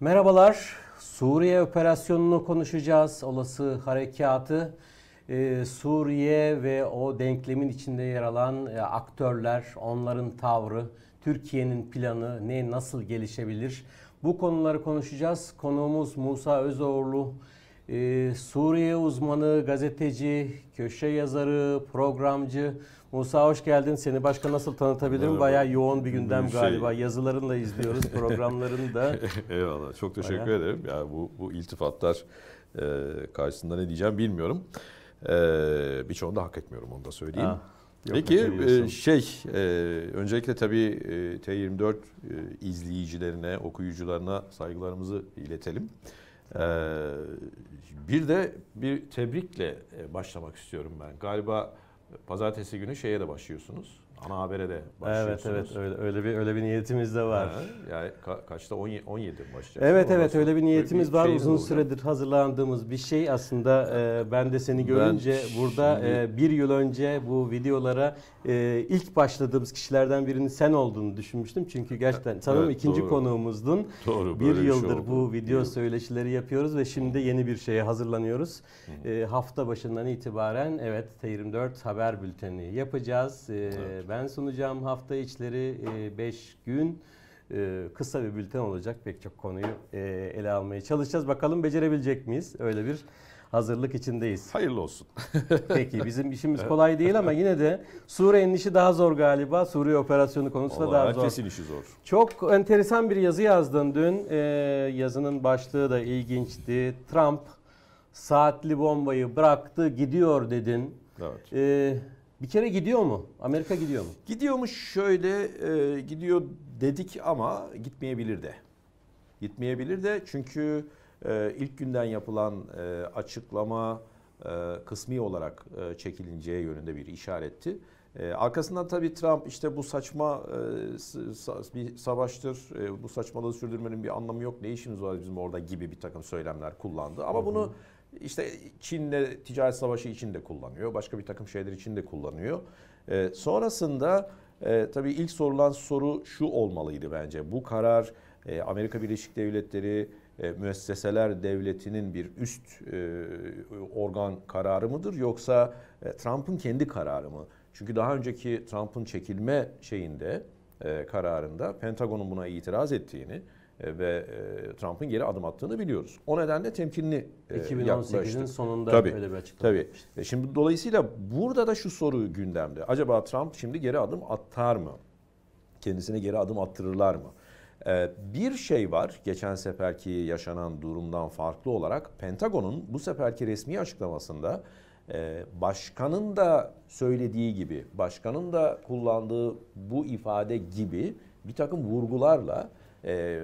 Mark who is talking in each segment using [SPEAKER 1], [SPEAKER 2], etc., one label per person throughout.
[SPEAKER 1] Merhabalar. Suriye operasyonunu konuşacağız. Olası harekatı, e, Suriye ve o denklemin içinde yer alan e, aktörler, onların tavrı, Türkiye'nin planı ne nasıl gelişebilir? Bu konuları konuşacağız. Konuğumuz Musa Özoğurlu. Ee, Suriye uzmanı, gazeteci, köşe yazarı, programcı. Musa hoş geldin. Seni başka nasıl tanıtabilirim? Merhaba. Bayağı yoğun bir gündem bir şey... galiba. Yazılarınla izliyoruz,
[SPEAKER 2] programlarını da. Eyvallah. Çok teşekkür Bayağı. ederim. Yani bu, bu iltifatlar e, karşısında ne diyeceğim bilmiyorum. E, birçoğunu da hak etmiyorum onu da söyleyeyim. Ha. Ah, yok, Peki e, şey e, öncelikle tabii e, T24 e, izleyicilerine, okuyucularına saygılarımızı iletelim. Ee, bir de bir tebrikle e, başlamak istiyorum ben. Galiba pazartesi günü şeye de başlıyorsunuz ana habere de başlıyorsunuz. Evet evet
[SPEAKER 1] öyle öyle bir öyle bir niyetimiz de var. Ha,
[SPEAKER 2] yani ka- kaçta 17 başlayacak. Evet Ondan evet öyle bir niyetimiz bir var. Uzun olacak. süredir
[SPEAKER 1] hazırlandığımız bir şey aslında e, ben de seni görünce ben burada e, şimdi... e, bir yıl önce bu videolara e, ilk başladığımız kişilerden birinin sen olduğunu düşünmüştüm. Çünkü gerçekten sanırım evet, ikinci doğru. konuğumuzdun. Doğru, bir yıldır bir şey bu video evet. söyleşileri yapıyoruz ve şimdi yeni bir şeye hazırlanıyoruz. E, hafta başından itibaren evet T24 haber bülteni yapacağız. E, evet ben sunacağım. Hafta içleri 5 e, gün e, kısa bir bülten olacak. Pek çok konuyu e, ele almaya çalışacağız. Bakalım becerebilecek miyiz? Öyle bir hazırlık içindeyiz. Hayırlı olsun. Peki bizim işimiz kolay değil ama yine de Suriye'nin işi daha zor galiba. Suriye operasyonu konusunda Vallahi daha herkesin zor. Herkesin işi zor. Çok enteresan bir yazı yazdın dün. yazının başlığı da ilginçti. Trump saatli bombayı bıraktı gidiyor dedin. Evet. Ee, bir kere gidiyor mu? Amerika gidiyor mu? Gidiyormuş şöyle e, gidiyor dedik
[SPEAKER 2] ama gitmeyebilir de. Gitmeyebilir de çünkü e, ilk günden yapılan e, açıklama e, kısmi olarak e, çekilineceği yönünde bir işaretti. E, arkasından tabii Trump işte bu saçma e, bir savaştır, e, bu saçmalığı sürdürmenin bir anlamı yok, ne işimiz var bizim orada gibi bir takım söylemler kullandı. Ama bunu işte Çin'le ticaret savaşı için de kullanıyor. Başka bir takım şeyler için de kullanıyor. E, sonrasında e, tabii ilk sorulan soru şu olmalıydı bence. Bu karar e, Amerika Birleşik Devletleri e, müesseseler devletinin bir üst e, organ kararı mıdır yoksa e, Trump'ın kendi kararı mı? Çünkü daha önceki Trump'ın çekilme şeyinde e, kararında Pentagon'un buna itiraz ettiğini, e, ve e, Trump'ın geri adım attığını biliyoruz. O nedenle temkinli 2018'in e, sonunda tabii, öyle bir açıklama tabii. Yapmıştı. Şimdi dolayısıyla burada da şu soru gündemde. Acaba Trump şimdi geri adım atar mı? Kendisine geri adım attırırlar mı? Bir şey var geçen seferki yaşanan durumdan farklı olarak Pentagon'un bu seferki resmi açıklamasında başkanın da söylediği gibi, başkanın da kullandığı bu ifade gibi bir takım vurgularla e,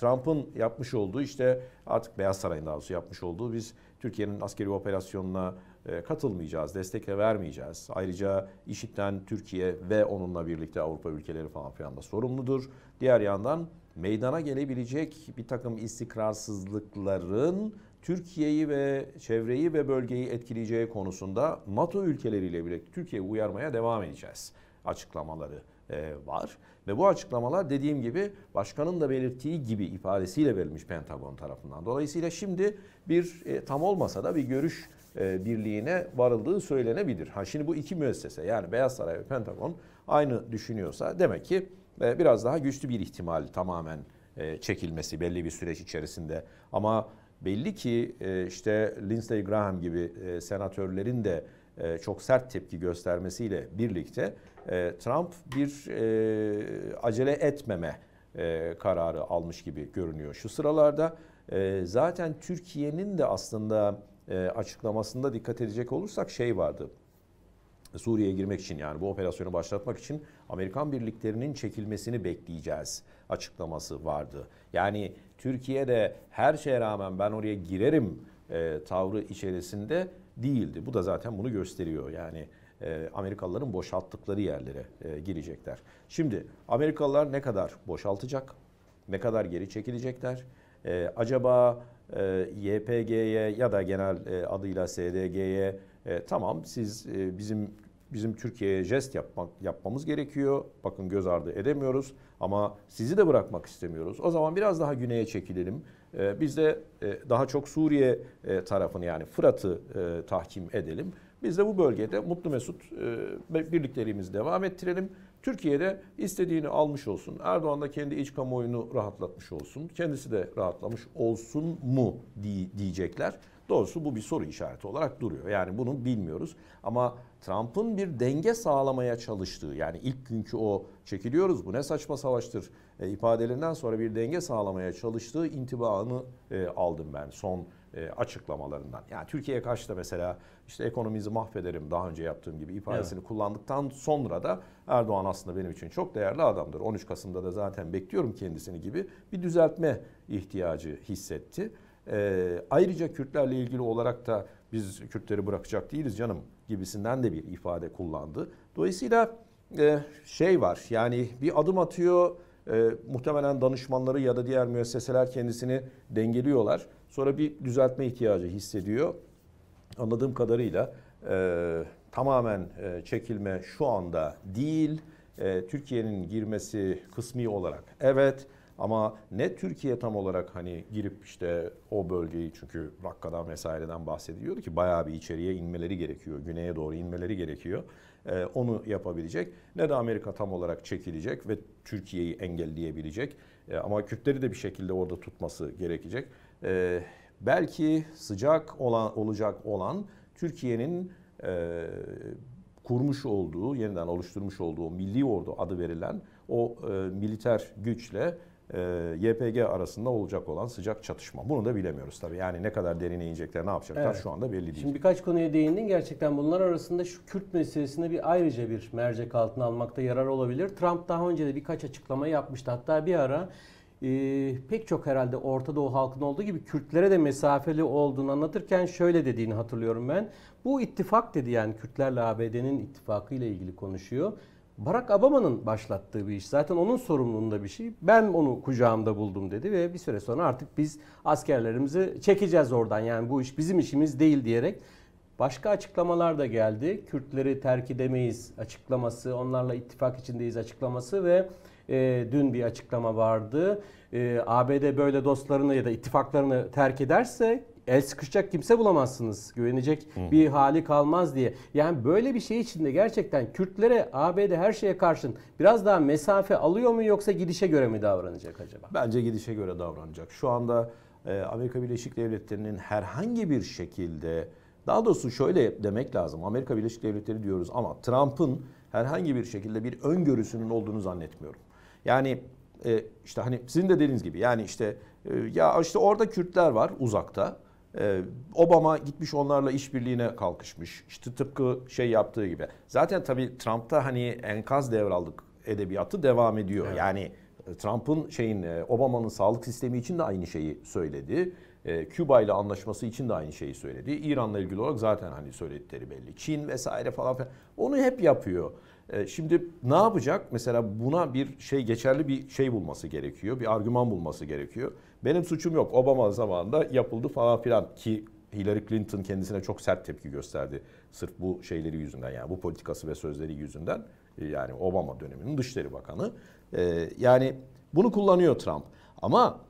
[SPEAKER 2] Trump'ın yapmış olduğu işte artık Beyaz Saray'ın daha doğrusu yapmış olduğu biz Türkiye'nin askeri operasyonuna e, katılmayacağız, destek vermeyeceğiz. Ayrıca IŞİD'den Türkiye ve onunla birlikte Avrupa ülkeleri falan filan da sorumludur. Diğer yandan meydana gelebilecek bir takım istikrarsızlıkların Türkiye'yi ve çevreyi ve bölgeyi etkileyeceği konusunda NATO ülkeleriyle birlikte Türkiye'yi uyarmaya devam edeceğiz açıklamaları e, var. Ve bu açıklamalar dediğim gibi başkanın da belirttiği gibi ifadesiyle verilmiş Pentagon tarafından. Dolayısıyla şimdi bir e, tam olmasa da bir görüş e, birliğine varıldığı söylenebilir. Ha şimdi bu iki müessese yani Beyaz Saray ve Pentagon aynı düşünüyorsa demek ki biraz daha güçlü bir ihtimal tamamen çekilmesi belli bir süreç içerisinde. Ama belli ki işte Lindsey Graham gibi senatörlerin de e, çok sert tepki göstermesiyle birlikte e, Trump bir e, acele etmeme kararı almış gibi görünüyor. Şu sıralarda zaten Türkiye'nin de aslında açıklamasında dikkat edecek olursak şey vardı. Suriye'ye girmek için yani bu operasyonu başlatmak için Amerikan birliklerinin çekilmesini bekleyeceğiz açıklaması vardı. Yani Türkiye'de her şeye rağmen ben oraya girerim e, tavrı içerisinde değildi. Bu da zaten bunu gösteriyor. Yani e, Amerikalıların boşalttıkları yerlere e, girecekler. Şimdi Amerikalılar ne kadar boşaltacak? Ne kadar geri çekilecekler? E, acaba e, YPG'ye ya da genel e, adıyla SDG'ye e, tamam siz e, bizim bizim Türkiye'ye jest yapmak yapmamız gerekiyor. Bakın göz ardı edemiyoruz ama sizi de bırakmak istemiyoruz. O zaman biraz daha güneye çekilelim ee, biz de e, daha çok Suriye e, tarafını yani Fırat'ı e, tahkim edelim. Biz de bu bölgede mutlu mesut birliklerimizi devam ettirelim. Türkiye'de istediğini almış olsun. Erdoğan da kendi iç kamuoyunu rahatlatmış olsun. Kendisi de rahatlamış olsun mu diyecekler. Doğrusu bu bir soru işareti olarak duruyor. Yani bunu bilmiyoruz. Ama Trump'ın bir denge sağlamaya çalıştığı yani ilk günkü o çekiliyoruz bu ne saçma savaştır e, ifadelerinden sonra bir denge sağlamaya çalıştığı intibaını e, aldım ben son e, açıklamalarından. Yani Türkiye'ye karşı da mesela işte ekonomimizi mahvederim daha önce yaptığım gibi ifadesini evet. kullandıktan sonra da Erdoğan aslında benim için çok değerli adamdır. 13 Kasım'da da zaten bekliyorum kendisini gibi bir düzeltme ihtiyacı hissetti. E, ayrıca Kürtlerle ilgili olarak da biz Kürtleri bırakacak değiliz canım gibisinden de bir ifade kullandı. Dolayısıyla e, şey var yani bir adım atıyor e, muhtemelen danışmanları ya da diğer müesseseler kendisini dengeliyorlar. Sonra bir düzeltme ihtiyacı hissediyor. Anladığım kadarıyla e, tamamen e, çekilme şu anda değil. E, Türkiye'nin girmesi kısmi olarak evet ama ne Türkiye tam olarak hani girip işte o bölgeyi çünkü Rakka'dan vesaireden bahsediyordu ki bayağı bir içeriye inmeleri gerekiyor. Güneye doğru inmeleri gerekiyor. Ee, onu yapabilecek. Ne de Amerika tam olarak çekilecek ve Türkiye'yi engelleyebilecek. Ee, ama Kürtleri de bir şekilde orada tutması gerekecek. Ee, belki sıcak olan olacak olan Türkiye'nin e, kurmuş olduğu, yeniden oluşturmuş olduğu milli ordu adı verilen o e, militer güçle e, YPG arasında olacak olan sıcak çatışma. Bunu da bilemiyoruz tabii. Yani ne kadar derine inecekler, ne yapacaklar evet. şu anda belli değil. Şimdi
[SPEAKER 1] birkaç konuya değindin. Gerçekten bunlar arasında şu Kürt meselesini bir ayrıca bir mercek altına almakta yarar olabilir. Trump daha önce de birkaç açıklama yapmıştı. Hatta bir ara e, pek çok herhalde Orta Doğu halkının olduğu gibi Kürtlere de mesafeli olduğunu anlatırken şöyle dediğini hatırlıyorum ben. Bu ittifak dedi yani Kürtlerle ABD'nin ittifakı ile ilgili konuşuyor. Barack Obama'nın başlattığı bir iş. Zaten onun sorumluluğunda bir şey. Ben onu kucağımda buldum dedi ve bir süre sonra artık biz askerlerimizi çekeceğiz oradan. Yani bu iş bizim işimiz değil diyerek başka açıklamalar da geldi. Kürtleri terk edemeyiz açıklaması, onlarla ittifak içindeyiz açıklaması ve e, dün bir açıklama vardı. E, ABD böyle dostlarını ya da ittifaklarını terk ederse el sıkışacak kimse bulamazsınız. Güvenecek Hı. bir hali kalmaz diye. Yani böyle bir şey içinde gerçekten Kürtlere ABD her şeye karşın biraz daha mesafe alıyor mu yoksa gidişe göre mi davranacak acaba? Bence gidişe göre davranacak. Şu anda e, Amerika Birleşik Devletleri'nin herhangi
[SPEAKER 2] bir şekilde daha doğrusu şöyle demek lazım. Amerika Birleşik Devletleri diyoruz ama Trump'ın herhangi bir şekilde bir öngörüsünün olduğunu zannetmiyorum. Yani e, işte hani sizin de dediğiniz gibi yani işte e, ya işte orada Kürtler var uzakta. Ee, Obama gitmiş onlarla işbirliğine kalkışmış. İşte tıpkı şey yaptığı gibi. Zaten tabii Trump'ta hani enkaz devraldık edebiyatı devam ediyor. Evet. Yani e, Trump'ın şeyin e, Obama'nın sağlık sistemi için de aynı şeyi söyledi. E, Küba ile anlaşması için de aynı şeyi söyledi. İran'la ilgili olarak zaten hani söyledikleri belli. Çin vesaire falan filan. Onu hep yapıyor. Ee, şimdi ne yapacak? Mesela buna bir şey geçerli bir şey bulması gerekiyor. Bir argüman bulması gerekiyor. Benim suçum yok. Obama zamanında yapıldı falan filan ki Hillary Clinton kendisine çok sert tepki gösterdi. Sırf bu şeyleri yüzünden yani bu politikası ve sözleri yüzünden. Ee, yani Obama döneminin Dışişleri Bakanı. yani bunu kullanıyor Trump. Ama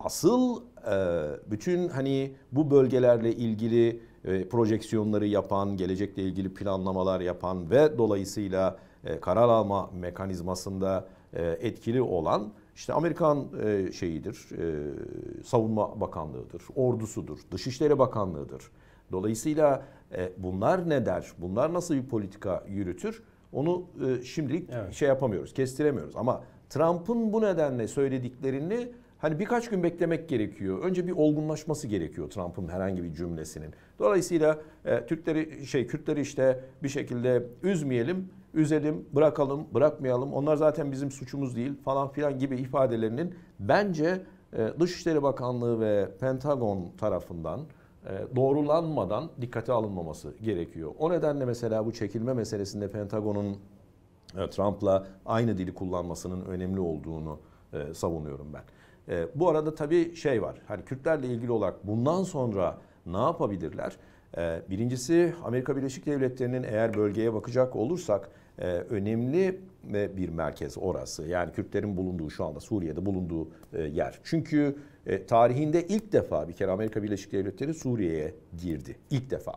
[SPEAKER 2] asıl ee, bütün hani bu bölgelerle ilgili e, projeksiyonları yapan, gelecekle ilgili planlamalar yapan ve dolayısıyla e, karar alma mekanizmasında e, etkili olan işte Amerikan şeyidir, savunma bakanlığıdır, ordusudur, dışişleri bakanlığıdır. Dolayısıyla bunlar ne der, bunlar nasıl bir politika yürütür onu şimdilik evet. şey yapamıyoruz, kestiremiyoruz. Ama Trump'ın bu nedenle söylediklerini hani birkaç gün beklemek gerekiyor. Önce bir olgunlaşması gerekiyor Trump'ın herhangi bir cümlesinin. Dolayısıyla e, Türkleri şey Kürtleri işte bir şekilde üzmeyelim, üzelim, bırakalım, bırakmayalım. Onlar zaten bizim suçumuz değil falan filan gibi ifadelerinin bence e, Dışişleri Bakanlığı ve Pentagon tarafından e, doğrulanmadan dikkate alınmaması gerekiyor. O nedenle mesela bu çekilme meselesinde Pentagon'un e, Trump'la aynı dili kullanmasının önemli olduğunu e, savunuyorum ben. E, bu arada tabii şey var. Hani Kürtlerle ilgili olarak bundan sonra ne yapabilirler? E, birincisi Amerika Birleşik Devletleri'nin eğer bölgeye bakacak olursak e, önemli e, bir merkez orası. Yani Kürtlerin bulunduğu şu anda Suriye'de bulunduğu e, yer. Çünkü e, tarihinde ilk defa bir kere Amerika Birleşik Devletleri Suriye'ye girdi. İlk defa.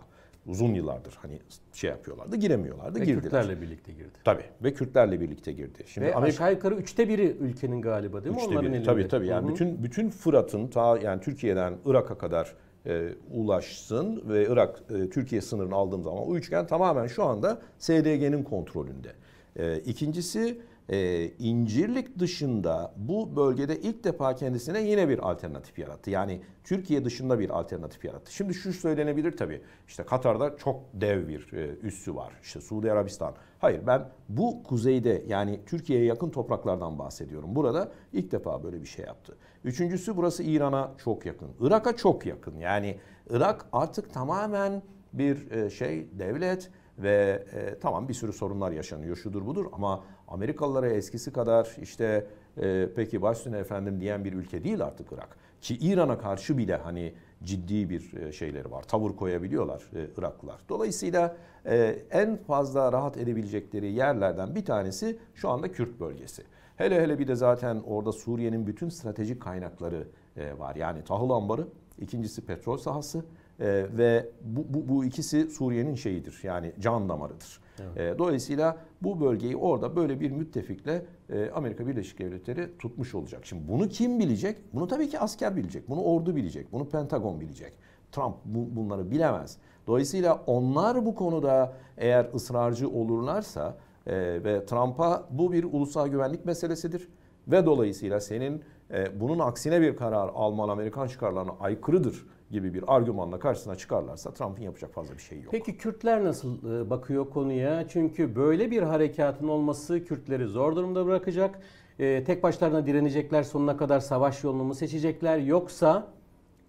[SPEAKER 2] Uzun yıllardır hani şey yapıyorlardı, giremiyorlardı, ve girdiler. Kürtlerle birlikte girdi. Tabii ve Kürtlerle birlikte girdi. Şimdi ve Amerika...
[SPEAKER 1] aşağı yukarı üçte biri ülkenin galiba değil mi üçte onların biri. elinde? Tabii tabii yani Hı-hı. bütün
[SPEAKER 2] bütün Fırat'ın ta yani Türkiye'den Irak'a kadar e, ulaşsın ve Irak e, Türkiye sınırını aldığım zaman o üçgen tamamen şu anda SDG'nin kontrolünde. E, ikincisi e, İncirlik dışında bu bölgede ilk defa kendisine yine bir alternatif yarattı. Yani Türkiye dışında bir alternatif yarattı. Şimdi şu söylenebilir tabii. İşte Katar'da çok dev bir e, üssü var. İşte Suudi Arabistan. Hayır ben bu kuzeyde yani Türkiye'ye yakın topraklardan bahsediyorum. Burada ilk defa böyle bir şey yaptı. Üçüncüsü burası İran'a çok yakın. Irak'a çok yakın. Yani Irak artık tamamen bir e, şey devlet ve e, tamam bir sürü sorunlar yaşanıyor şudur budur ama Amerikalılara eskisi kadar işte e, peki başüstüne efendim diyen bir ülke değil artık Irak. Ki İran'a karşı bile hani ciddi bir e, şeyleri var. Tavır koyabiliyorlar e, Iraklılar. Dolayısıyla e, en fazla rahat edebilecekleri yerlerden bir tanesi şu anda Kürt bölgesi. Hele hele bir de zaten orada Suriye'nin bütün stratejik kaynakları e, var. Yani tahıl ambarı, ikincisi petrol sahası e, ve bu, bu, bu ikisi Suriye'nin şeyidir yani can damarıdır. Evet. Ee, dolayısıyla bu bölgeyi orada böyle bir müttefikle e, Amerika Birleşik Devletleri tutmuş olacak. Şimdi bunu kim bilecek? Bunu tabii ki asker bilecek. Bunu ordu bilecek. Bunu Pentagon bilecek. Trump bunları bilemez. Dolayısıyla onlar bu konuda eğer ısrarcı olurlarsa e, ve Trump'a bu bir ulusal güvenlik meselesidir ve dolayısıyla senin e, bunun aksine bir karar alman Amerikan çıkarlarına aykırıdır gibi bir argümanla karşısına çıkarlarsa Trump'ın yapacak fazla bir şey yok.
[SPEAKER 1] Peki Kürtler nasıl e, bakıyor konuya? Çünkü böyle bir harekatın olması Kürtleri zor durumda bırakacak. E, tek başlarına direnecekler, sonuna kadar savaş yolunu mu seçecekler yoksa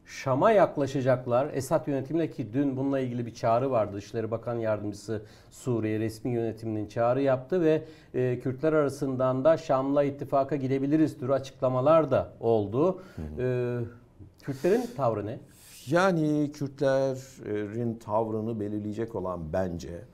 [SPEAKER 1] Şam'a yaklaşacaklar. Esad yönetimine ki dün bununla ilgili bir çağrı vardı. Dışişleri Bakan Yardımcısı Suriye resmi yönetiminin çağrı yaptı ve e, Kürtler arasından da Şam'la ittifaka gidebiliriz türü açıklamalar da oldu. Hı hı. E, Kürtlerin tavrı ne? Yani
[SPEAKER 2] Kürtlerin tavrını belirleyecek olan bence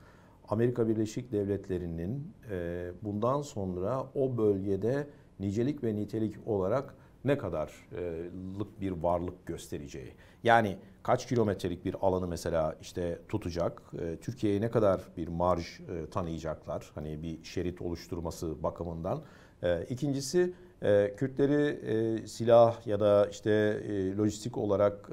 [SPEAKER 2] Amerika Birleşik Devletleri'nin e, bundan sonra o bölgede nicelik ve nitelik olarak ne kadarlık bir varlık göstereceği. Yani kaç kilometrelik bir alanı mesela işte tutacak, e, Türkiye'ye ne kadar bir marj e, tanıyacaklar hani bir şerit oluşturması bakımından. İkincisi e, Kürtleri e, silah ya da işte e, lojistik olarak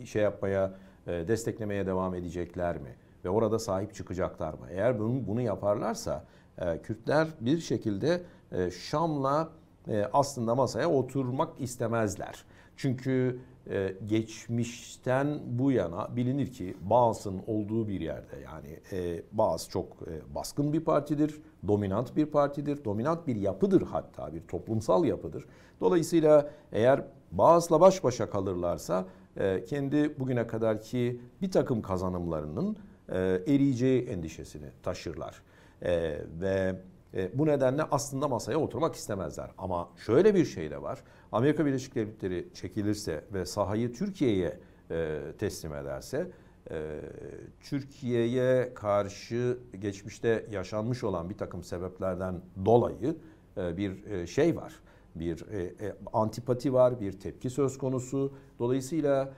[SPEAKER 2] e, şey yapmaya, e, desteklemeye devam edecekler mi? Ve orada sahip çıkacaklar mı? Eğer bunu, bunu yaparlarsa e, Kürtler bir şekilde e, Şam'la e, aslında masaya oturmak istemezler. Çünkü e, geçmişten bu yana bilinir ki Baas'ın olduğu bir yerde yani e, Baas çok e, baskın bir partidir, dominant bir partidir, dominant bir yapıdır hatta bir toplumsal yapıdır. Dolayısıyla eğer Baas'la baş başa kalırlarsa kendi bugüne kadarki bir takım kazanımlarının e, eriyeceği endişesini taşırlar. ve e, bu nedenle aslında masaya oturmak istemezler. Ama şöyle bir şey de var. Amerika Birleşik Devletleri çekilirse ve sahayı Türkiye'ye e, teslim ederse e, Türkiye'ye karşı geçmişte yaşanmış olan bir takım sebeplerden dolayı bir şey var. Bir antipati var, bir tepki söz konusu. Dolayısıyla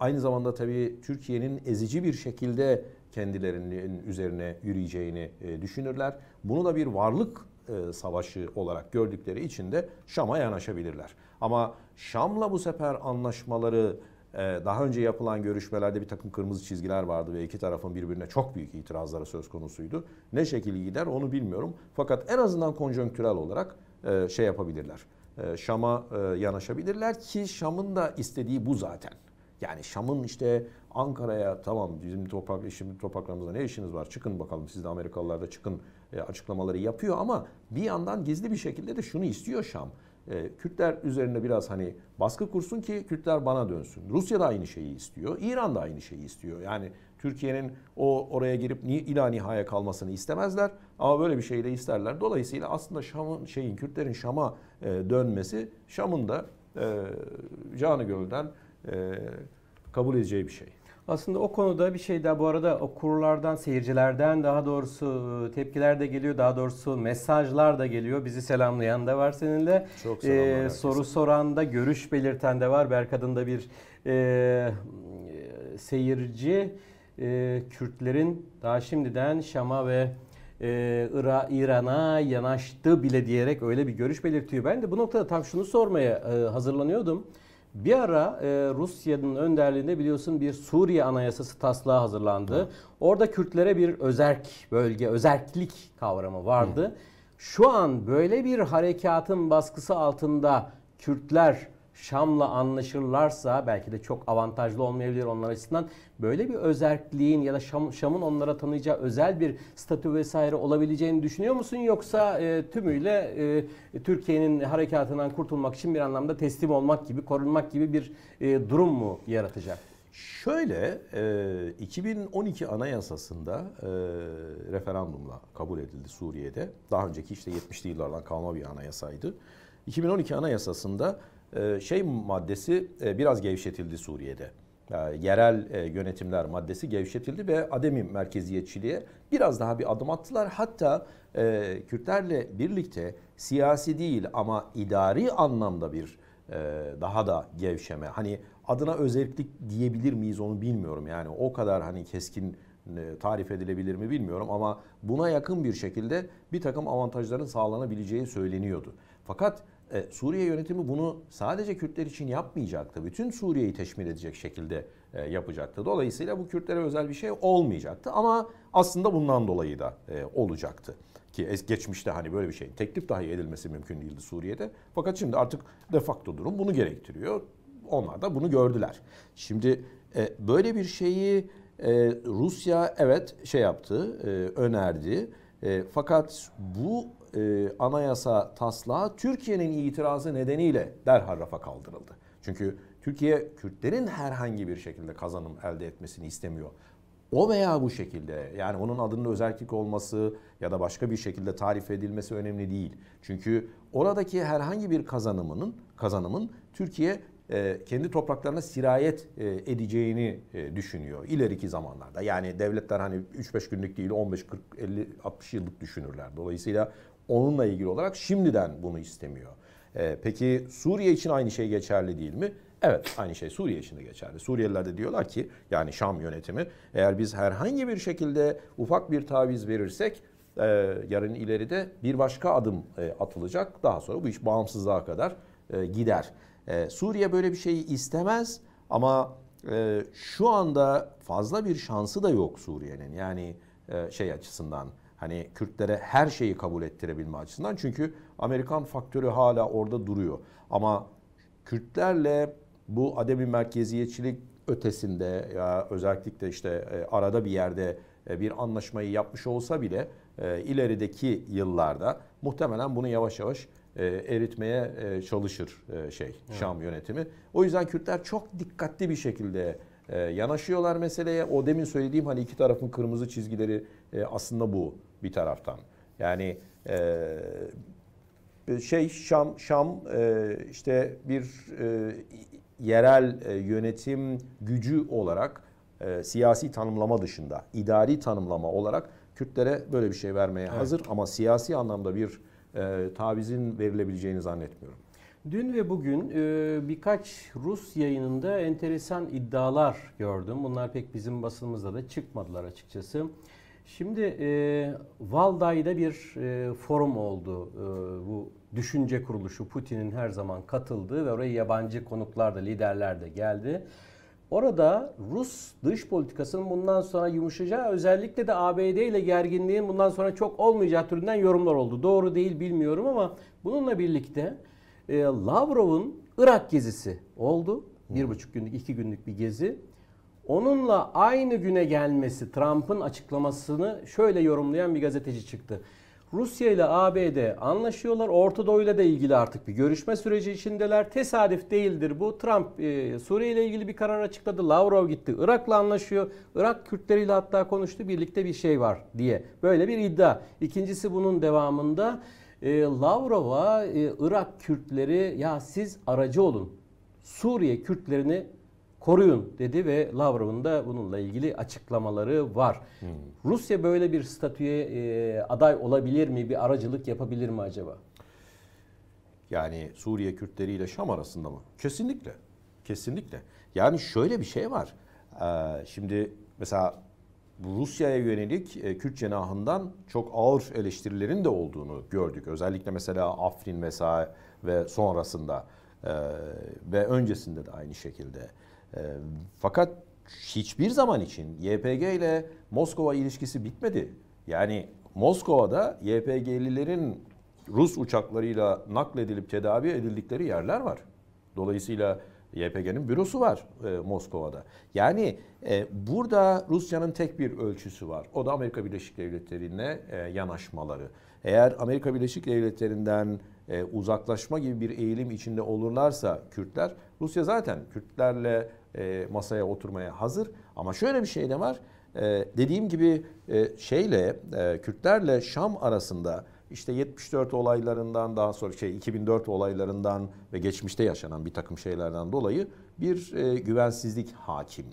[SPEAKER 2] aynı zamanda tabii Türkiye'nin ezici bir şekilde kendilerinin üzerine yürüyeceğini düşünürler. Bunu da bir varlık e, savaşı olarak gördükleri için de Şam'a yanaşabilirler. Ama Şam'la bu sefer anlaşmaları e, daha önce yapılan görüşmelerde bir takım kırmızı çizgiler vardı ve iki tarafın birbirine çok büyük itirazları söz konusuydu. Ne şekilde gider onu bilmiyorum. Fakat en azından konjonktürel olarak e, şey yapabilirler. E, Şam'a e, yanaşabilirler ki Şam'ın da istediği bu zaten. Yani Şam'ın işte Ankara'ya tamam bizim toprak, şimdi topraklarımızda ne işiniz var çıkın bakalım siz de Amerikalılar da çıkın e, açıklamaları yapıyor ama bir yandan gizli bir şekilde de şunu istiyor Şam. E, Kürtler üzerine biraz hani baskı kursun ki Kürtler bana dönsün. Rusya da aynı şeyi istiyor. İran da aynı şeyi istiyor. Yani Türkiye'nin o oraya girip ila nihaya kalmasını istemezler ama böyle bir şey de isterler. Dolayısıyla aslında Şam'ın şeyin Kürtlerin Şam'a e,
[SPEAKER 1] dönmesi Şam'ın da canı gönülden kabul edeceği bir şey. Aslında o konuda bir şey daha bu arada o kurlardan, seyircilerden daha doğrusu e, tepkiler de geliyor. Daha doğrusu mesajlar da geliyor. Bizi selamlayan da var seninle. Çok Ee, soru soran da, görüş belirten de var. Berkad'ın da bir e, seyirci e, Kürtlerin daha şimdiden Şam'a ve e, Ira, İran'a yanaştı bile diyerek öyle bir görüş belirtiyor. Ben de bu noktada tam şunu sormaya e, hazırlanıyordum. Bir ara e, Rusya'nın önderliğinde biliyorsun bir Suriye anayasası taslağı hazırlandı. Hı. Orada Kürtlere bir özerk bölge, özerklik kavramı vardı. Hı. Şu an böyle bir harekatın baskısı altında Kürtler Şam'la anlaşırlarsa belki de çok avantajlı olmayabilir onlar açısından. Böyle bir özerkliğin ya da Şam, Şam'ın onlara tanıyacağı özel bir statü vesaire olabileceğini düşünüyor musun? Yoksa e, tümüyle e, Türkiye'nin harekatından kurtulmak için bir anlamda teslim olmak gibi, korunmak gibi bir e, durum mu yaratacak? Şöyle,
[SPEAKER 2] e, 2012 anayasasında e,
[SPEAKER 1] referandumla
[SPEAKER 2] kabul edildi Suriye'de. Daha önceki işte 70'li yıllardan kalma bir anayasaydı. 2012 anayasasında ee, şey maddesi e, biraz gevşetildi Suriye'de. Ee, yerel e, yönetimler maddesi gevşetildi ve ademi merkeziyetçiliğe biraz daha bir adım attılar. Hatta e, Kürtlerle birlikte siyasi değil ama idari anlamda bir daha da gevşeme. Hani adına özellik diyebilir miyiz onu bilmiyorum. Yani o kadar hani keskin tarif edilebilir mi bilmiyorum ama buna yakın bir şekilde bir takım avantajların sağlanabileceği söyleniyordu. Fakat e, Suriye yönetimi bunu sadece Kürtler için yapmayacaktı. Bütün Suriye'yi teşmil edecek şekilde e, yapacaktı. Dolayısıyla bu Kürtlere özel bir şey olmayacaktı ama aslında bundan dolayı da e, olacaktı. Ki es geçmişte hani böyle bir şeyin teklif dahi edilmesi mümkün değildi Suriye'de. Fakat şimdi artık de facto durum bunu gerektiriyor. Onlar da bunu gördüler. Şimdi e, böyle bir şeyi e, Rusya evet şey yaptı, e, önerdi. E, fakat bu e, anayasa taslağı Türkiye'nin itirazı nedeniyle derhal rafa kaldırıldı. Çünkü Türkiye Kürtlerin herhangi bir şekilde kazanım elde etmesini istemiyor. O veya bu şekilde yani onun adının özellik olması ya da başka bir şekilde tarif edilmesi önemli değil. Çünkü oradaki herhangi bir kazanımının kazanımın Türkiye e, kendi topraklarına sirayet e, edeceğini e, düşünüyor ileriki zamanlarda. Yani devletler hani 3-5 günlük değil 15 40 50 60 yıllık düşünürler. Dolayısıyla onunla ilgili olarak şimdiden bunu istemiyor. E, peki Suriye için aynı şey geçerli değil mi? Evet aynı şey Suriye için de geçerli. Suriyeliler de diyorlar ki yani Şam yönetimi eğer biz herhangi bir şekilde ufak bir taviz verirsek e, yarın ileride bir başka adım e, atılacak. Daha sonra bu iş bağımsızlığa kadar e, gider. E, Suriye böyle bir şeyi istemez ama e, şu anda fazla bir şansı da yok Suriye'nin. Yani e, şey açısından Hani Kürtlere her şeyi kabul ettirebilme açısından. Çünkü Amerikan faktörü hala orada duruyor. Ama Kürtlerle bu ademi merkeziyetçilik ötesinde ya özellikle işte e, arada bir yerde e, bir anlaşmayı yapmış olsa bile e, ilerideki yıllarda muhtemelen bunu yavaş yavaş eritmeye çalışır şey Şam yönetimi. O yüzden Kürtler çok dikkatli bir şekilde yanaşıyorlar meseleye. O demin söylediğim hani iki tarafın kırmızı çizgileri e, aslında bu bir taraftan. Yani e, şey Şam Şam e, işte bir e, yerel e, yönetim gücü olarak e, siyasi tanımlama dışında idari tanımlama olarak Kürtlere böyle bir şey vermeye evet. hazır ama siyasi anlamda bir e, tavizin verilebileceğini zannetmiyorum.
[SPEAKER 1] Dün ve bugün e, birkaç Rus yayınında enteresan iddialar gördüm. Bunlar pek bizim basınımızda da çıkmadılar açıkçası. Şimdi e, Valday'da bir e, forum oldu e, bu düşünce kuruluşu Putin'in her zaman katıldığı ve oraya yabancı konuklar da liderler de geldi. Orada Rus dış politikasının bundan sonra yumuşacağı özellikle de ABD ile gerginliğin bundan sonra çok olmayacağı türünden yorumlar oldu. Doğru değil bilmiyorum ama bununla birlikte e, Lavrov'un Irak gezisi oldu. Bir buçuk günlük, iki günlük bir gezi. Onunla aynı güne gelmesi Trump'ın açıklamasını şöyle yorumlayan bir gazeteci çıktı. Rusya ile ABD anlaşıyorlar. Orta Doğu ile de ilgili artık bir görüşme süreci içindeler. Tesadüf değildir bu. Trump e, Suriye ile ilgili bir karar açıkladı. Lavrov gitti. Irak'la anlaşıyor. Irak Kürtleriyle hatta konuştu. Birlikte bir şey var diye. Böyle bir iddia. İkincisi bunun devamında e, Lavrov'a e, Irak Kürtleri ya siz aracı olun. Suriye Kürtlerini koruyun dedi ve Lavrov'un da bununla ilgili açıklamaları var. Hmm. Rusya böyle bir statüye e, aday olabilir mi? Bir aracılık yapabilir mi acaba?
[SPEAKER 2] Yani Suriye Kürtleri ile Şam arasında mı? Kesinlikle. Kesinlikle. Yani şöyle bir şey var. Ee, şimdi mesela Rusya'ya yönelik e, Kürt cenahından çok ağır eleştirilerin de olduğunu gördük. Özellikle mesela Afrin vesaire ve sonrasında e, ve öncesinde de aynı şekilde fakat hiçbir zaman için YPG ile Moskova ilişkisi bitmedi. Yani Moskova'da YPG'lilerin Rus uçaklarıyla nakledilip tedavi edildikleri yerler var. Dolayısıyla YPG'nin bürosu var e, Moskova'da. Yani e, burada Rusya'nın tek bir ölçüsü var. O da Amerika Birleşik Devletleri'ne e, yanaşmaları. Eğer Amerika Birleşik Devletleri'nden e, uzaklaşma gibi bir eğilim içinde olurlarsa Kürtler, Rusya zaten Kürtlerle e, masaya oturmaya hazır. Ama şöyle bir şey de var. E, dediğim gibi e, şeyle e, Kürtlerle Şam arasında işte 74 olaylarından daha sonra şey 2004 olaylarından ve geçmişte yaşanan bir takım şeylerden dolayı bir e, güvensizlik hakim.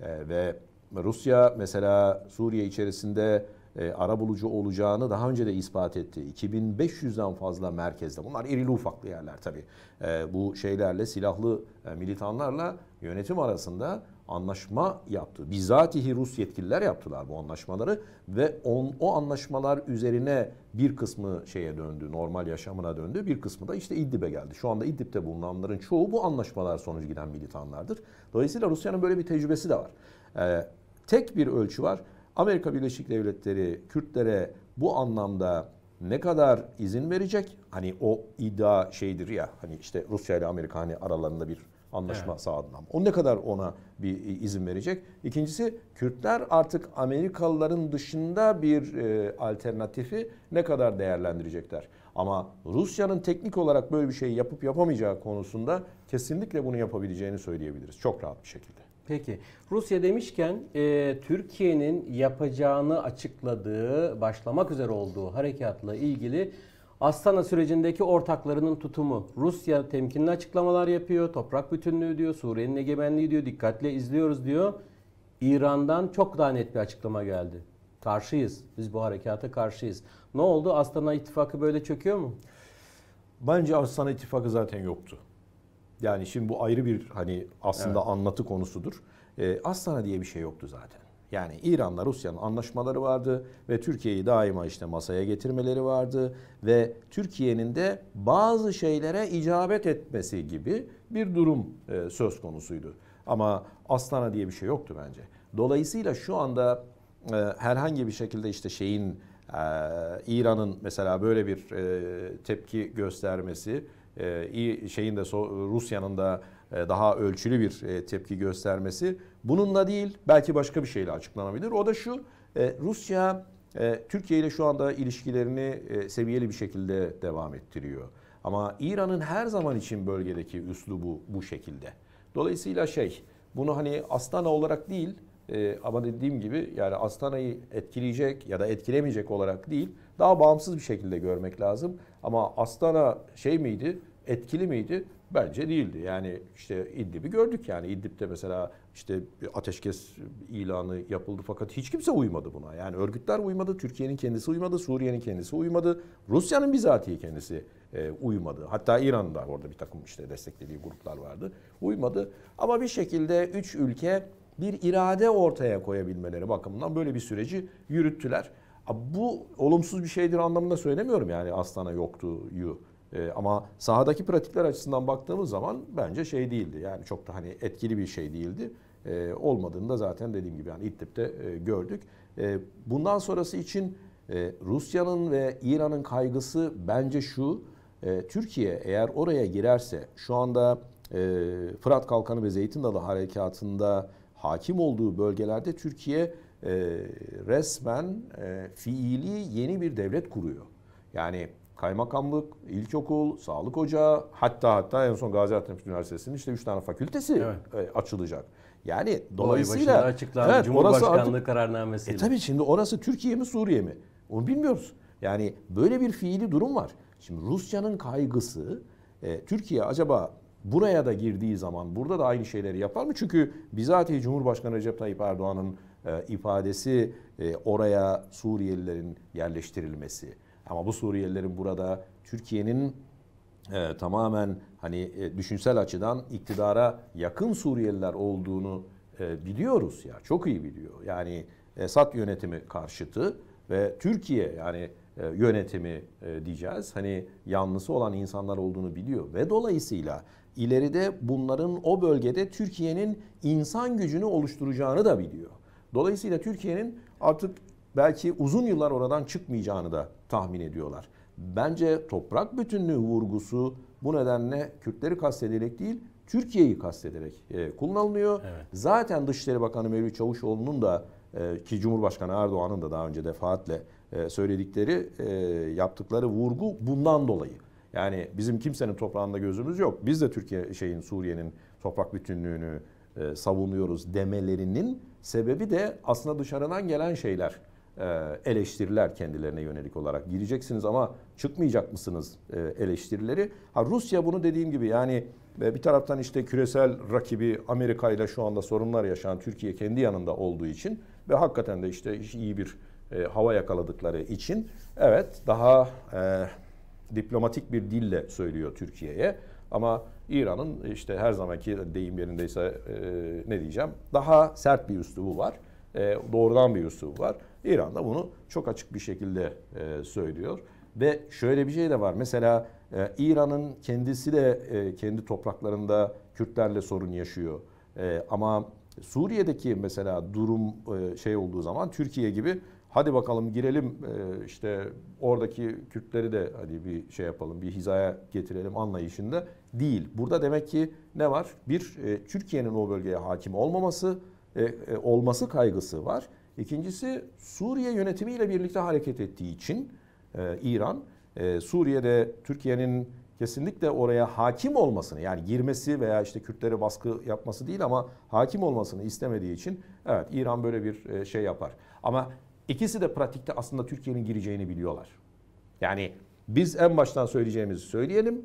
[SPEAKER 2] E, ve Rusya mesela Suriye içerisinde e, arabulucu olacağını daha önce de ispat etti. 2500'den fazla merkezde bunlar irili ufaklı yerler tabii. E, bu şeylerle silahlı e, militanlarla yönetim arasında anlaşma yaptı. Bizatihi Rus yetkililer yaptılar bu anlaşmaları ve on, o anlaşmalar üzerine bir kısmı şeye döndü, normal yaşamına döndü. Bir kısmı da işte İdlib'e geldi. Şu anda İdlib'de bulunanların çoğu bu anlaşmalar sonucu giden militanlardır. Dolayısıyla Rusya'nın böyle bir tecrübesi de var. Ee, tek bir ölçü var. Amerika Birleşik Devletleri Kürtlere bu anlamda ne kadar izin verecek? Hani o iddia şeydir ya hani işte Rusya ile Amerika hani aralarında bir anlaşma evet. sağlanan. O ne kadar ona bir izin verecek? İkincisi Kürtler artık Amerikalıların dışında bir e, alternatifi ne kadar değerlendirecekler? Ama Rusya'nın teknik olarak böyle bir şey yapıp yapamayacağı konusunda kesinlikle bunu yapabileceğini söyleyebiliriz çok rahat bir şekilde.
[SPEAKER 1] Peki Rusya demişken e, Türkiye'nin yapacağını açıkladığı, başlamak üzere olduğu harekatla ilgili Astana sürecindeki ortaklarının tutumu. Rusya temkinli açıklamalar yapıyor, toprak bütünlüğü diyor, Suriye'nin egemenliği diyor, dikkatle izliyoruz diyor. İran'dan çok daha net bir açıklama geldi. Karşıyız, biz bu harekata karşıyız. Ne oldu? Astana ittifakı böyle çöküyor mu? Bence Astana ittifakı zaten
[SPEAKER 2] yoktu. Yani şimdi bu ayrı bir hani aslında evet. anlatı konusudur. E, Astana diye bir şey yoktu zaten. Yani İran'la Rusya'nın anlaşmaları vardı ve Türkiye'yi daima işte masaya getirmeleri vardı ve Türkiye'nin de bazı şeylere icabet etmesi gibi bir durum e, söz konusuydu. Ama Astana diye bir şey yoktu bence. Dolayısıyla şu anda e, herhangi bir şekilde işte şeyin e, İran'ın mesela böyle bir e, tepki göstermesi ee, şeyin de Rusya'nın da e, daha ölçülü bir e, tepki göstermesi bununla değil belki başka bir şeyle açıklanabilir. O da şu e, Rusya Türkiye ile şu anda ilişkilerini seviyeli bir şekilde devam ettiriyor. Ama İran'ın her zaman için bölgedeki üslubu bu şekilde. Dolayısıyla şey bunu hani Astana olarak değil e, ama dediğim gibi yani Astana'yı etkileyecek ya da etkilemeyecek olarak değil, daha bağımsız bir şekilde görmek lazım. Ama Astana şey miydi, etkili miydi? Bence değildi. Yani işte İdlib'i gördük yani. İdlib'de mesela işte ateşkes ilanı yapıldı fakat hiç kimse uymadı buna. Yani örgütler uymadı, Türkiye'nin kendisi uymadı, Suriye'nin kendisi uymadı, Rusya'nın bizatihi kendisi e, uymadı. Hatta İran'da orada bir takım işte desteklediği gruplar vardı. Uymadı ama bir şekilde üç ülke bir irade ortaya koyabilmeleri bakımından böyle bir süreci yürüttüler. Bu olumsuz bir şeydir anlamında söylemiyorum yani Aslan'a yoktuyu. E, ama sahadaki pratikler açısından baktığımız zaman bence şey değildi. Yani çok da hani etkili bir şey değildi. E, olmadığını da zaten dediğim gibi yani İdlib'de e, gördük. E, bundan sonrası için Rusya'nın ve İran'ın kaygısı bence şu. Türkiye eğer oraya girerse şu anda Fırat Kalkanı ve Zeytin Dalı Harekatı'nda hakim olduğu bölgelerde Türkiye e, resmen e, fiili yeni bir devlet kuruyor. Yani kaymakamlık, ilkokul, sağlık ocağı hatta hatta en son Gaziantep Üniversitesi'nin işte 3 tane fakültesi evet. e, açılacak. Yani dolayısıyla açıklandı evet, Cumhurbaşkanlığı artık,
[SPEAKER 1] kararnamesiyle. E tabii
[SPEAKER 2] şimdi orası Türkiye mi Suriye mi? Onu bilmiyoruz. Yani böyle bir fiili durum var. Şimdi Rusya'nın kaygısı e, Türkiye acaba buraya da girdiği zaman burada da aynı şeyleri yapar mı? Çünkü bizatihi Cumhurbaşkanı Recep Tayyip Erdoğan'ın e, ifadesi e, oraya Suriyelilerin yerleştirilmesi. Ama bu Suriyelilerin burada Türkiye'nin e, tamamen hani e, düşünsel açıdan iktidara yakın Suriyeliler olduğunu e, biliyoruz ya. Çok iyi biliyor. Yani Esad yönetimi karşıtı ve Türkiye yani e, yönetimi e, diyeceğiz. Hani yanlısı olan insanlar olduğunu biliyor ve dolayısıyla ileride bunların o bölgede Türkiye'nin insan gücünü oluşturacağını da biliyor. Dolayısıyla Türkiye'nin artık belki uzun yıllar oradan çıkmayacağını da tahmin ediyorlar. Bence toprak bütünlüğü vurgusu bu nedenle Kürtleri kastederek değil, Türkiye'yi kastederek e, kullanılıyor. Evet. Zaten Dışişleri Bakanı Mevlüt Çavuşoğlu'nun da ki Cumhurbaşkanı Erdoğan'ın da daha önce defaatle e, söyledikleri, e, yaptıkları vurgu bundan dolayı. Yani bizim kimsenin toprağında gözümüz yok. Biz de Türkiye şeyin Suriye'nin toprak bütünlüğünü e, savunuyoruz demelerinin sebebi de aslında dışarıdan gelen şeyler eleştiriler kendilerine yönelik olarak. Gireceksiniz ama çıkmayacak mısınız eleştirileri? Ha Rusya bunu dediğim gibi yani bir taraftan işte küresel rakibi Amerika ile şu anda sorunlar yaşayan Türkiye kendi yanında olduğu için ve hakikaten de işte iyi bir e, hava yakaladıkları için evet daha e, diplomatik bir dille söylüyor Türkiye'ye. Ama İran'ın işte her zamanki deyim yerindeyse e, ne diyeceğim daha sert bir üslubu var. E, doğrudan bir üslubu var. İran da bunu çok açık bir şekilde e, söylüyor. Ve şöyle bir şey de var. Mesela e, İran'ın kendisi de e, kendi topraklarında Kürtlerle sorun yaşıyor. E, ama Suriye'deki mesela durum e, şey olduğu zaman Türkiye gibi hadi bakalım girelim e, işte oradaki Kürtleri de hadi bir şey yapalım bir hizaya getirelim anlayışında değil. Burada demek ki ne var? Bir e, Türkiye'nin o bölgeye hakim olmaması e, olması kaygısı var. İkincisi Suriye yönetimiyle birlikte hareket ettiği için İran Suriye'de Türkiye'nin kesinlikle oraya hakim olmasını yani girmesi veya işte Kürtlere baskı yapması değil ama hakim olmasını istemediği için evet İran böyle bir şey yapar. Ama İkisi de pratikte aslında Türkiye'nin gireceğini biliyorlar. Yani biz en baştan söyleyeceğimizi söyleyelim.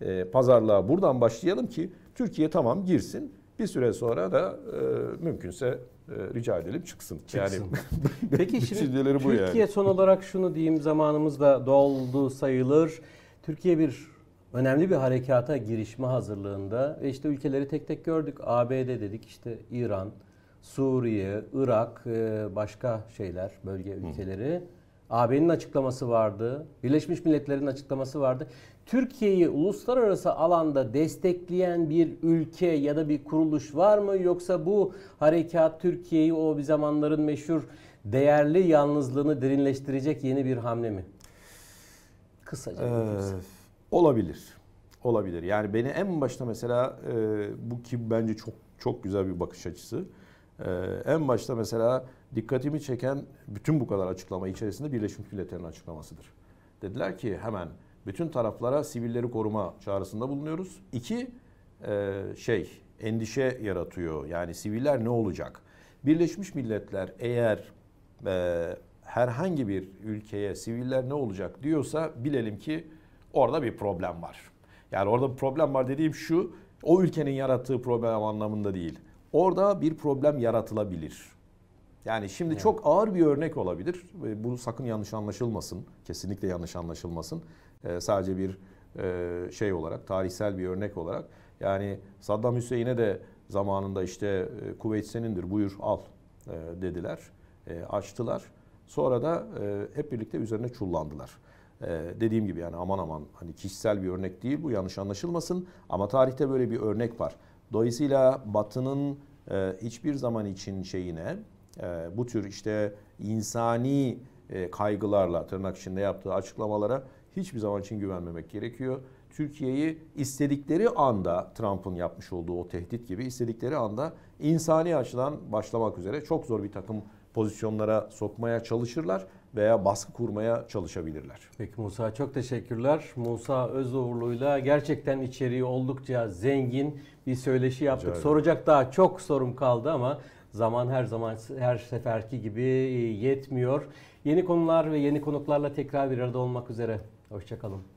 [SPEAKER 2] E, pazarlığa buradan başlayalım ki Türkiye tamam girsin. Bir süre sonra da e, mümkünse e, rica edelim çıksın. çıksın. Yani Peki şimdi Türkiye yani.
[SPEAKER 1] son olarak şunu diyeyim zamanımız da doldu sayılır. Türkiye bir önemli bir harekata girişme hazırlığında ve işte ülkeleri tek tek gördük. ABD dedik işte İran, Suriye, Irak, e, başka şeyler, bölge ülkeleri. AB'nin açıklaması vardı. Birleşmiş Milletler'in açıklaması vardı. Türkiye'yi uluslararası alanda destekleyen bir ülke ya da bir kuruluş var mı? Yoksa bu harekat Türkiye'yi o bir zamanların meşhur değerli yalnızlığını derinleştirecek yeni bir hamle mi?
[SPEAKER 2] Kısaca. Ee, olabilir. Olabilir. Yani beni en başta mesela e, bu ki bence çok çok güzel bir bakış açısı. Ee, en başta mesela dikkatimi çeken bütün bu kadar açıklama içerisinde Birleşmiş Milletler'in açıklamasıdır. Dediler ki hemen bütün taraflara sivilleri koruma çağrısında bulunuyoruz. İki e, şey endişe yaratıyor yani siviller ne olacak? Birleşmiş Milletler eğer e, herhangi bir ülkeye siviller ne olacak diyorsa bilelim ki orada bir problem var. Yani orada bir problem var dediğim şu o ülkenin yarattığı problem anlamında değil. Orada bir problem yaratılabilir. Yani şimdi evet. çok ağır bir örnek olabilir. Bunu sakın yanlış anlaşılmasın. Kesinlikle yanlış anlaşılmasın. Ee, sadece bir e, şey olarak, tarihsel bir örnek olarak. Yani Saddam Hüseyin'e de zamanında işte e, kuvvet senindir buyur al e, dediler. E, açtılar. Sonra da e, hep birlikte üzerine çullandılar. E, dediğim gibi yani aman aman hani kişisel bir örnek değil bu yanlış anlaşılmasın. Ama tarihte böyle bir örnek var. Dolayısıyla Batı'nın e, hiçbir zaman için şeyine e, bu tür işte insani e, kaygılarla tırnak içinde yaptığı açıklamalara hiçbir zaman için güvenmemek gerekiyor. Türkiye'yi istedikleri anda Trump'ın yapmış olduğu o tehdit gibi istedikleri anda insani açıdan başlamak üzere çok zor bir takım pozisyonlara sokmaya çalışırlar veya baskı kurmaya çalışabilirler.
[SPEAKER 1] Peki Musa çok teşekkürler. Musa Özoğurlu'yla gerçekten içeriği oldukça zengin bir söyleşi yaptık. Soracak daha çok sorum kaldı ama zaman her zaman her seferki gibi e, yetmiyor. Yeni konular ve yeni konuklarla tekrar bir arada olmak üzere. Hoşçakalın.